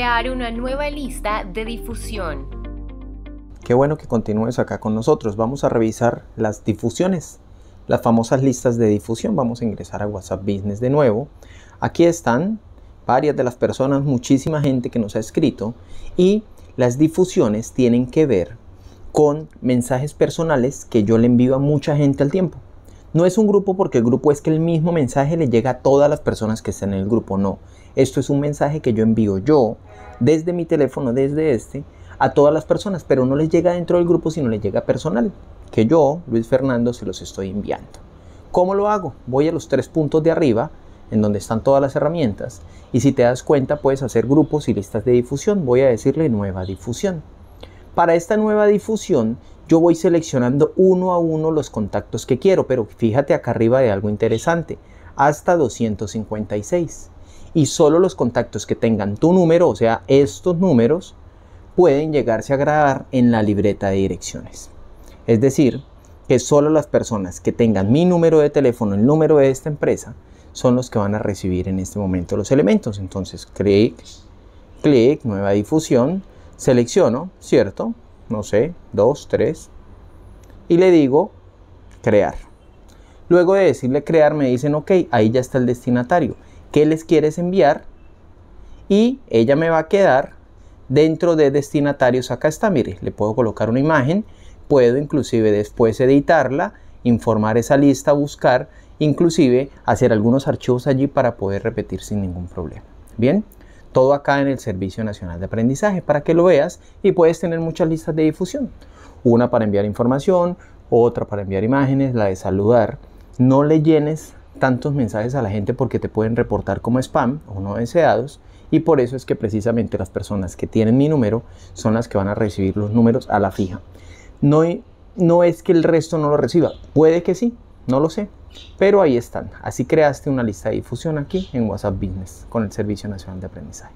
crear una nueva lista de difusión. Qué bueno que continúes acá con nosotros. Vamos a revisar las difusiones, las famosas listas de difusión. Vamos a ingresar a WhatsApp Business de nuevo. Aquí están varias de las personas, muchísima gente que nos ha escrito y las difusiones tienen que ver con mensajes personales que yo le envío a mucha gente al tiempo. No es un grupo porque el grupo es que el mismo mensaje le llega a todas las personas que están en el grupo, no. Esto es un mensaje que yo envío yo desde mi teléfono, desde este, a todas las personas, pero no les llega dentro del grupo, sino le llega personal, que yo, Luis Fernando, se los estoy enviando. ¿Cómo lo hago? Voy a los tres puntos de arriba, en donde están todas las herramientas, y si te das cuenta puedes hacer grupos y listas de difusión. Voy a decirle nueva difusión. Para esta nueva difusión yo voy seleccionando uno a uno los contactos que quiero, pero fíjate acá arriba de algo interesante, hasta 256. Y solo los contactos que tengan tu número, o sea, estos números, pueden llegarse a grabar en la libreta de direcciones. Es decir, que solo las personas que tengan mi número de teléfono, el número de esta empresa, son los que van a recibir en este momento los elementos. Entonces, clic, clic, nueva difusión, Selecciono, ¿cierto? No sé, 2, 3. Y le digo crear. Luego de decirle crear me dicen, ok, ahí ya está el destinatario. ¿Qué les quieres enviar? Y ella me va a quedar dentro de destinatarios. Acá está, mire, le puedo colocar una imagen. Puedo inclusive después editarla, informar esa lista, buscar, inclusive hacer algunos archivos allí para poder repetir sin ningún problema. Bien. Todo acá en el Servicio Nacional de Aprendizaje para que lo veas y puedes tener muchas listas de difusión. Una para enviar información, otra para enviar imágenes, la de saludar. No le llenes tantos mensajes a la gente porque te pueden reportar como spam o no deseados y por eso es que precisamente las personas que tienen mi número son las que van a recibir los números a la fija. No, no es que el resto no lo reciba, puede que sí, no lo sé, pero ahí están. Así creaste una lista de difusión aquí en WhatsApp Business con el Servicio Nacional de Aprendizaje.